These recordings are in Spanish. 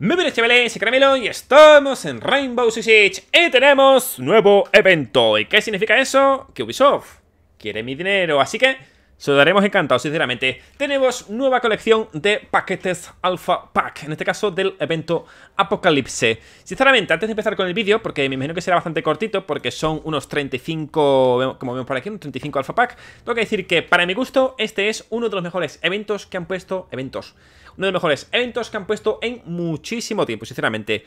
Muy buenas chavales, soy Caramelo y estamos en Rainbow Six Y tenemos nuevo evento ¿Y qué significa eso? Que Ubisoft quiere mi dinero Así que se lo daremos encantado, sinceramente. Tenemos nueva colección de paquetes Alpha Pack, en este caso del evento Apocalipse. Sinceramente, antes de empezar con el vídeo, porque me imagino que será bastante cortito, porque son unos 35, como vemos por aquí, unos 35 Alpha Pack, tengo que decir que para mi gusto este es uno de los mejores eventos que han puesto... Eventos. Uno de los mejores eventos que han puesto en muchísimo tiempo, sinceramente.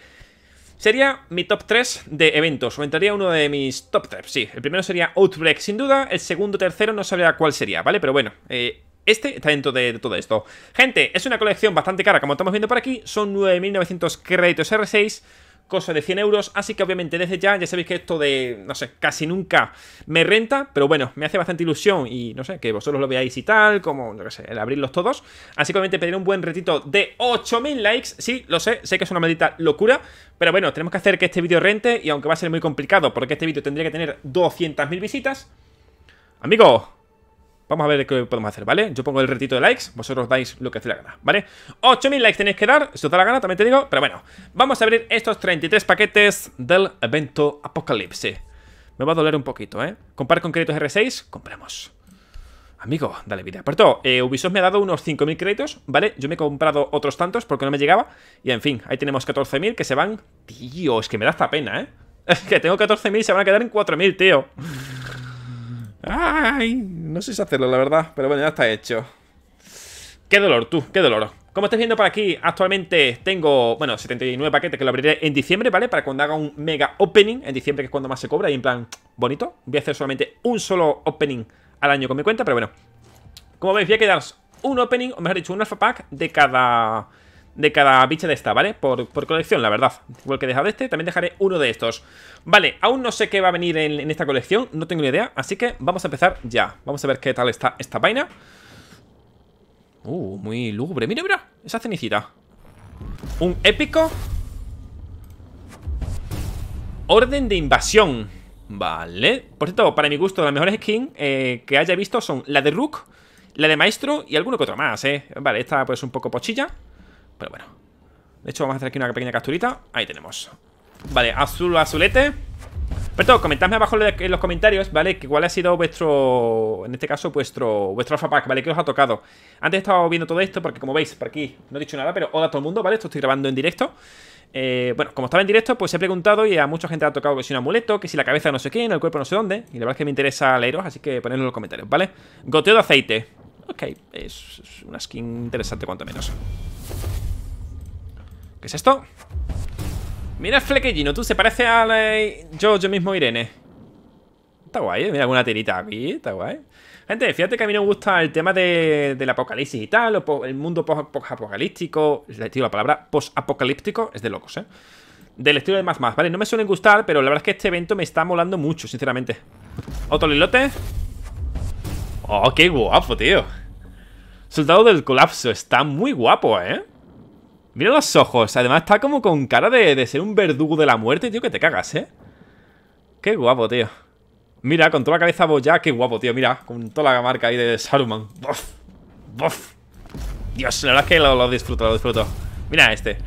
Sería mi top 3 de eventos, o entraría uno de mis top 3, sí. El primero sería Outbreak, sin duda. El segundo, tercero, no sabría cuál sería, ¿vale? Pero bueno, eh, este está dentro de, todo esto. Gente, es una colección bastante cara, como estamos viendo por aquí. Son 9.900 créditos R6 cosa de 100 euros. Así que obviamente desde ya, ya sabéis que esto de, no sé, casi nunca me renta, pero bueno, me hace bastante ilusión y no sé, que vosotros lo veáis y tal, como, no sé, el abrirlos todos. Así que obviamente pediré un buen retito de 8000 likes. Sí, lo sé, sé que es una maldita locura, pero bueno, tenemos que hacer que este vídeo rente y aunque va a ser muy complicado porque este vídeo tendría que tener 200.000 visitas. Amigos, Vamos a ver qué podemos hacer, ¿vale? Yo pongo el retito de likes, vosotros dais lo que os la gana, ¿vale? 8000 likes tenéis que dar, si os da la gana, también te digo, pero bueno. Vamos a abrir estos 33 paquetes del evento Apocalipse. Me va a doler un poquito, ¿eh? Comprar con créditos R6, compramos. Amigo, dale vida. Por todo, eh, Ubisoft me ha dado unos 5.000 créditos, ¿vale? Yo me he comprado otros tantos porque no me llegaba. Y en fin, ahí tenemos 14.000 que se van... Tío, es que me da esta pena, ¿eh? Es que tengo 14.000 y se van a quedar en 4.000, tío. Ay, no sé si hacerlo, la verdad, pero bueno, ya está hecho. Qué dolor, tú, qué dolor. Como estáis viendo por aquí, actualmente tengo, bueno, 79 paquetes que lo abriré en diciembre, ¿vale? Para cuando haga un mega opening, en diciembre que es cuando más se cobra y en plan, bonito. Voy a hacer solamente un solo opening al año con mi cuenta, pero bueno. Como veis, voy a quedar un opening, o mejor dicho, un alpha pack de cada de cada bicha de esta, ¿vale? Por, colección, la verdad. Igual que he dejado este, también dejaré uno de estos. Vale, aún no sé qué va a venir en, esta colección, no tengo ni idea, así que vamos a empezar ya. Vamos a ver qué tal está esta vaina. Uh, muy lúgubre. Mira, mira, esa cenicita. Un épico. Orden de invasión. Vale. Por cierto, para mi gusto, las mejores skins eh, que haya visto son la de Rook, la de Maestro y alguno que otro más, ¿eh? Vale, esta pues un poco pochilla. Pero bueno De hecho vamos a hacer aquí una pequeña capturita Ahí tenemos Vale, azul azulete Pero todo, comentadme abajo en los comentarios, ¿vale? Que cuál ha sido vuestro, en este caso, vuestro vuestro alfa pack, ¿vale? qué os ha tocado Antes he estado viendo todo esto porque como veis, por aquí no he dicho nada Pero hola a todo el mundo, ¿vale? Esto estoy grabando en directo eh, bueno, como estaba en directo, pues he preguntado y a mucha gente ha tocado que si un amuleto, que si la cabeza no sé quién el cuerpo no sé dónde. Y la verdad es que me interesa leeros, así que ponedlo en los comentarios, ¿vale? Goteo de aceite. Ok, es una skin interesante cuanto menos. ¿Qué es esto? Mira el flequillino, tú se parece a la... yo, yo mismo Irene Está guay, ¿eh? mira alguna tirita aquí, está guay Gente, fíjate que a mí me gusta el tema del apocalipsis y tal, o el mundo post-apocalíptico, estilo la palabra post-apocalíptico es de locos, ¿eh? Del estilo de más más, ¿vale? No me suelen gustar, pero la verdad es que este evento me está molando mucho, sinceramente. Otro lilote. Oh, qué guapo, tío. Soldado del colapso, está muy guapo, ¿eh? Mira los ojos. Además está como con cara de, ser un verdugo de la muerte, tío, que te cagas, ¿eh? Qué guapo, tío. Mira, con toda la cabeza boya, qué guapo, tío. Mira, con toda la marca ahí de Saruman. Buf. Dios, la verdad es que lo, disfruto, lo disfruto. Mira este.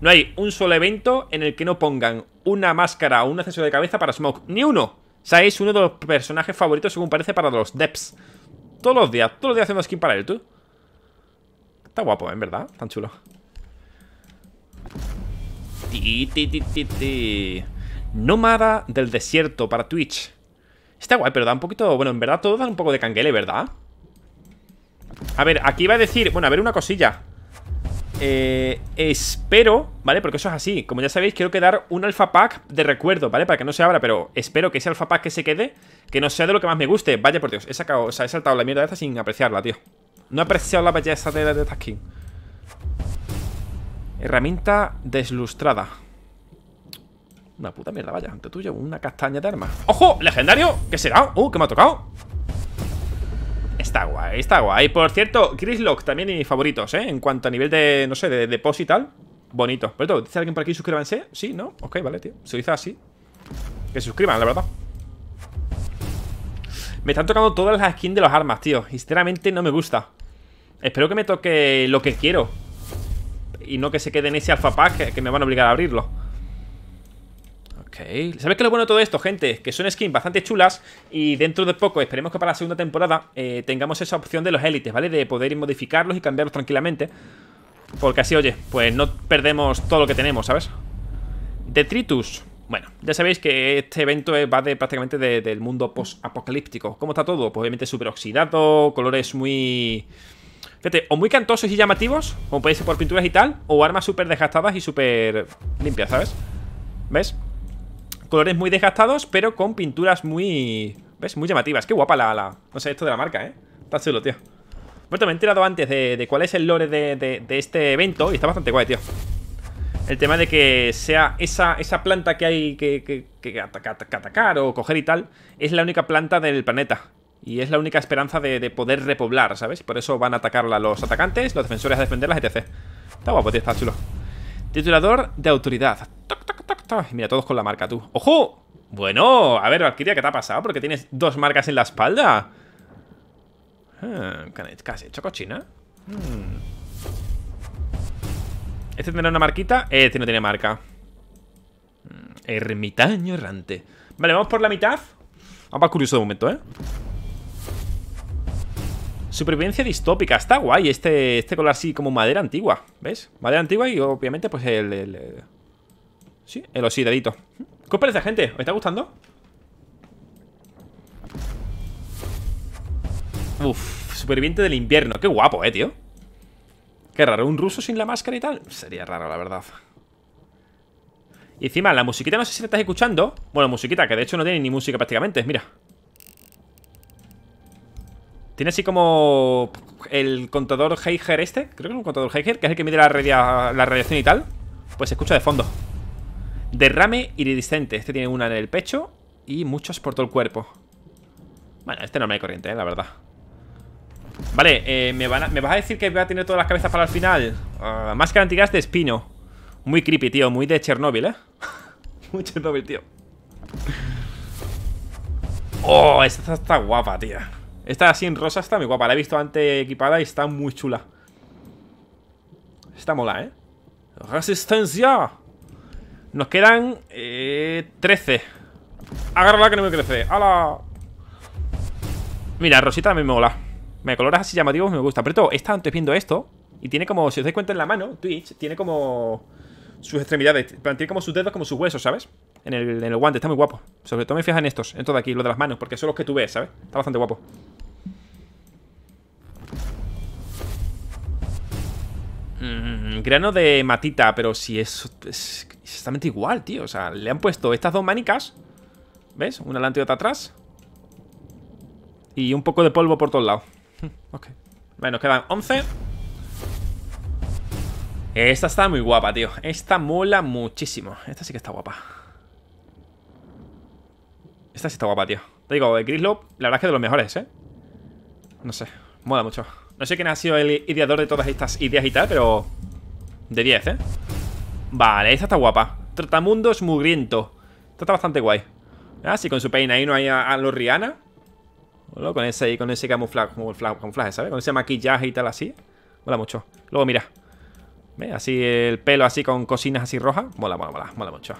No hay un solo evento en el que no pongan una máscara o un acceso de cabeza para Smoke. Ni uno. O sea, es uno de los personajes favoritos, según parece, para los Deps. Todos los días, todos los días hacemos skin para él, tú. Está guapo, ¿eh? en verdad. Tan chulo. Nómada del desierto para Twitch. Está guay, pero da un poquito... Bueno, en verdad todo da un poco de canguele, ¿verdad? A ver, aquí va a decir... Bueno, a ver una cosilla. Eh, espero, ¿vale? Porque eso es así. Como ya sabéis, quiero quedar un alfa pack de recuerdo, ¿vale? Para que no se abra, pero espero que ese alfa pack que se quede, que no sea de lo que más me guste. Vaya por Dios, he sacado, saltado la mierda de esta sin apreciarla, tío. No he apreciado la belleza de esta skin. Herramienta deslustrada. Una puta mierda, vaya. Ante tuyo, una castaña de armas. ¡Ojo! ¡Legendario! ¿Qué será? ¡Uh! ¿Qué me ha tocado? Está guay, está guay. Y Por cierto, Grislock también de mis favoritos, ¿eh? En cuanto a nivel de, no sé, de, depósito, y tal. Bonito. Por cierto, ¿dice alguien por aquí suscríbanse? Sí, ¿no? Ok, vale, tío. Se dice así. Que suscriban, la verdad. Me están tocando todas las skins de las armas, tío. Sinceramente no me gusta. Espero que me toque lo que quiero y no que se quede en ese alfa que, me van a obligar a abrirlo. Ok. ¿Sabes qué es lo bueno de todo esto, gente? Que son skins bastante chulas y dentro de poco, esperemos que para la segunda temporada, eh, tengamos esa opción de los élites, ¿vale? De poder ir modificarlos y cambiarlos tranquilamente. Porque así, oye, pues no perdemos todo lo que tenemos, ¿sabes? Detritus. Bueno, ya sabéis que este evento va de, prácticamente del mundo post-apocalíptico. ¿Cómo está todo? Pues obviamente súper oxidado, colores muy... Fíjate, o muy cantosos y llamativos, como podéis ser por pinturas y tal, o armas súper desgastadas y súper limpias, ¿sabes? ¿Ves? Colores muy desgastados, pero con pinturas muy... ¿Ves? Muy llamativas. Qué guapa la... No sé, esto de la marca, ¿eh? Está chulo, tío. Bueno, me he enterado antes de, cuál es el lore de, este evento y está bastante guay, tío. El tema de que sea esa, esa planta que hay que, que, que, atacar o coger y tal, es la única planta del planeta. Y es la única esperanza de, poder repoblar, ¿sabes? Por eso van a atacarla los atacantes, los defensores a defenderlas, etc. Está guapo, tío, está chulo. Titulador de autoridad. Toc, toc, toc, toc. Mira, todos con la marca, tú. ¡Ojo! Bueno, a ver, Valkyria, ¿qué te ha pasado? Porque tienes dos marcas en la espalda. Casi ah, chocochina cochina? Hmm. ¿Este tendrá una marquita? Este no tiene marca. Hmm, ermitaño errante. Vale, vamos por la mitad. Vamos a curioso de momento, ¿eh? Supervivencia distópica, está guay este, este color así como madera antigua, ¿ves? Madera antigua y obviamente pues el... el, sí, el oxidadito ¿Qué os parece, gente? ¿Os está gustando? Uf, superviviente del invierno, qué guapo, eh, tío Qué raro, un ruso sin la máscara y tal Sería raro, la verdad Y encima, la musiquita, no sé si la estás escuchando Bueno, musiquita, que de hecho no tiene ni música prácticamente, mira tiene así como el contador Heiger este, creo que es un contador Heiger, que es el que mide la, radiación y tal. Pues se escucha de fondo. Derrame iridiscente. Este tiene una en el pecho y muchas por todo el cuerpo. Bueno, este no me hay corriente, ¿eh? la verdad. Vale, eh, ¿me, vas a decir que voy a tener todas las cabezas para el final? Ah, más máscara antigas de espino. Muy creepy, tío. Muy de Chernobyl, ¿eh? muy Chernobyl, tío. Oh, esta está guapa, tía. Esta así en rosa está muy guapa. La he visto antes equipada y está muy chula. Está mola, ¿eh? ¡Resistencia! Nos quedan eh, 13. Agárrala que no me crece. ¡Hala! Mira, rosita me mola. Me colores así llamativos, me gusta. Pero todo, está antes viendo esto. Y tiene como, si os dais cuenta en la mano, Twitch, tiene como sus extremidades. Tiene como sus dedos, como sus huesos, ¿sabes? En el, guante, está muy guapo. Sobre todo me fijas en estos, en todo aquí, lo de las manos, porque son los que tú ves, ¿sabes? Está bastante guapo. grano de matita, pero si es, exactamente igual, tío. O sea, le han puesto estas dos manicas. ¿Ves? Una delante y otra atrás. Y un poco de polvo por todos lados. ok. Bueno, quedan 11. Esta está muy guapa, tío. Esta mola muchísimo. Esta sí que está guapa. Esta sí está guapa, tío. Te digo, el Grislop, la verdad es que es de los mejores, ¿eh? No sé, mola mucho. No sé quién ha sido el ideador de todas estas ideas y tal, pero de 10, ¿eh? Vale, esta está guapa Tratamundo mugriento Esta está bastante guay Ah, con su peina ahí no hay a, los Rihanna con ese, con ese camuflaje, ¿sabes? Con ese maquillaje y tal así Mola mucho Luego mira ¿Ve? Así el pelo así con cosinas así rojas Mola, mola, mola, mola mucho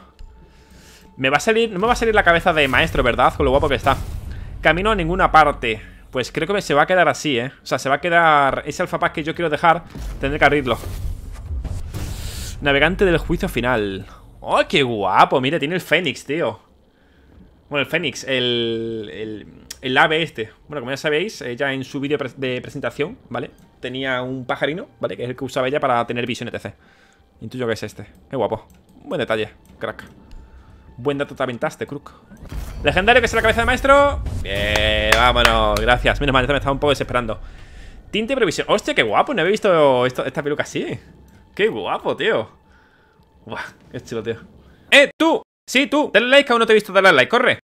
Me va a salir, no me va a salir la cabeza de maestro, ¿verdad? Con lo guapo que está Camino a ninguna parte Pues creo que me se va a quedar así, ¿eh? O sea, se va a quedar... Ese alfapaz que yo quiero dejar Tendré que abrirlo Navegante del juicio final. ¡Oh, qué guapo! Mira, tiene el Fénix, tío. Bueno, el Fénix, el, el, ave este. Bueno, como ya sabéis, ella en su vídeo de presentación, ¿vale? Tenía un pajarino, ¿vale? Que es el que usaba ella para tener visión etc. Intuyo que es este. Qué guapo. Buen detalle, crack. Buen dato te aventaste, Kruk Legendario que es la cabeza de maestro. Bien, vámonos. Gracias. Menos mal, me estaba un poco desesperando. Tinte previsión. Hostia, qué guapo. No había visto esta peluca así. ¡Qué guapo, tío! ¡Buah! ¡Qué chulo, tío! ¡Eh, tú! ¡Sí, tú! Dale like, aún no te he visto darle like, corre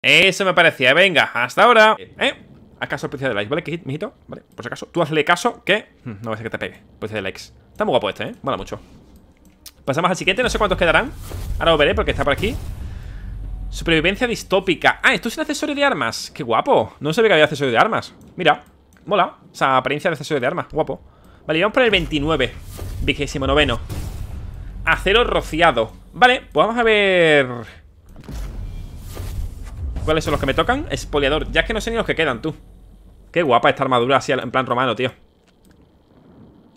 Eso me parecía, venga, hasta ahora ¿Eh? ¿Acaso precio de likes, vale, ¿Qué, mijito? Vale, por si acaso, tú hazle caso que hmm, No va a ser que te pegue, precio de likes Está muy guapo este, ¿eh? Mola mucho Pasamos al siguiente, no sé cuántos quedarán Ahora lo veré porque está por aquí Supervivencia distópica Ah, esto es un accesorio de armas Qué guapo No sabía que había accesorio de armas Mira, mola O sea, apariencia de accesorio de armas Guapo Vale, vamos por el 29 Vigésimo noveno. Acero rociado. Vale, pues vamos a ver... ¿Cuáles son los que me tocan? Espoliador. Ya es que no sé ni los que quedan, tú. Qué guapa esta armadura así en plan romano, tío.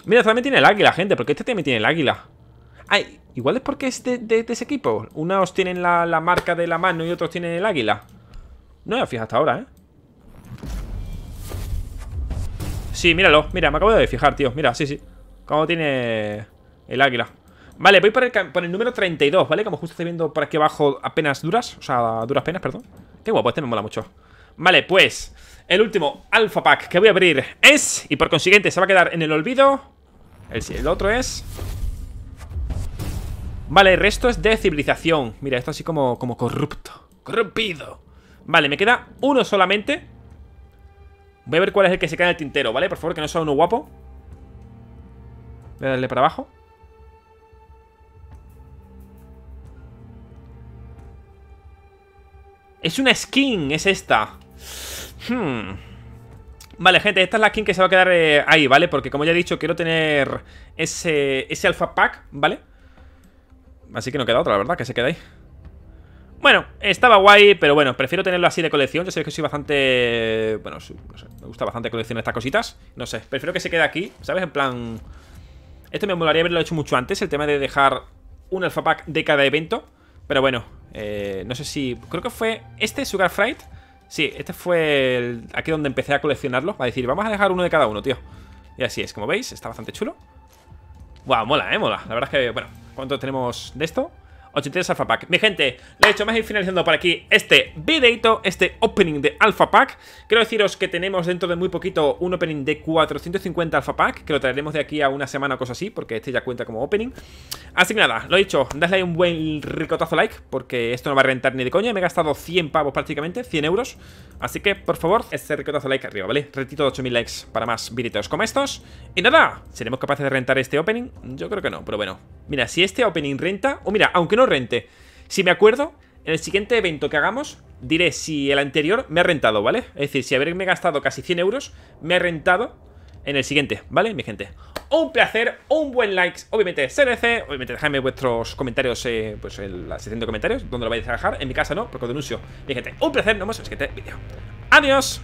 Mira, también tiene el águila, gente. Porque este también tiene el águila. Ay, igual es porque es de, ese equipo. Unos tienen la, marca de la mano y otros tienen el águila. No me he fijado hasta ahora, ¿eh? Sí, míralo. Mira, me acabo de fijar, tío. Mira, sí, sí. Cómo tiene el águila Vale, voy por el, número 32, ¿vale? Como justo estoy viendo por aquí abajo apenas duras O sea, duras penas, perdón Qué guapo, este me mola mucho Vale, pues El último Alpha Pack que voy a abrir es Y por consiguiente se va a quedar en el olvido El, el otro es Vale, el resto es de civilización Mira, esto así como, como corrupto Corrompido Vale, me queda uno solamente Voy a ver cuál es el que se queda en el tintero, ¿vale? Por favor, que no sea uno guapo Voy a darle para abajo. Es una skin, es esta. Hmm. Vale, gente, esta es la skin que se va a quedar eh, ahí, ¿vale? Porque como ya he dicho, quiero tener ese, ese alfa pack, ¿vale? Así que no queda otra, la verdad, que se queda ahí. Bueno, estaba guay, pero bueno, prefiero tenerlo así de colección. Yo sé que soy bastante... Bueno, no sé, me gusta bastante coleccionar estas cositas. No sé, prefiero que se quede aquí, ¿sabes? En plan... Esto me molaría haberlo hecho mucho antes, el tema de dejar un alpha pack de cada evento. Pero bueno, eh, no sé si... Creo que fue este, Sugar Fright. Sí, este fue aquí donde empecé a coleccionarlo. a decir, vamos a dejar uno de cada uno, tío. Y así es, como veis, está bastante chulo. Guau, mola, eh, mola. La verdad es que, bueno, ¿cuánto tenemos de esto? 83 Alpha Pack. Mi gente, lo he hecho, más ir finalizando por aquí este videito, este opening de Alpha Pack. Quiero deciros que tenemos dentro de muy poquito un opening de 450 Alpha Pack, que lo traeremos de aquí a una semana o cosas así, porque este ya cuenta como opening. Así que nada, lo he dicho, dadle un buen ricotazo like, porque esto no va a rentar ni de coña. Me he gastado 100 pavos prácticamente, 100 euros. Así que, por favor, ese ricotazo like arriba, ¿vale? Retito de 8000 likes para más videitos como estos. Y nada, ¿seremos capaces de rentar este opening? Yo creo que no, pero bueno. Mira, si este opening renta, o mira, aunque no rente. Si me acuerdo, en el siguiente evento que hagamos, diré si el anterior me ha rentado, ¿vale? Es decir, si haberme gastado casi 100 euros, me ha rentado en el siguiente, ¿vale, mi gente? Un placer, un buen like, obviamente CNC, obviamente dejadme vuestros comentarios, eh, pues el la de comentarios, donde lo vais a dejar, en mi casa no, porque denuncio. Mi gente, un placer, nos vemos en el siguiente vídeo. ¡Adiós!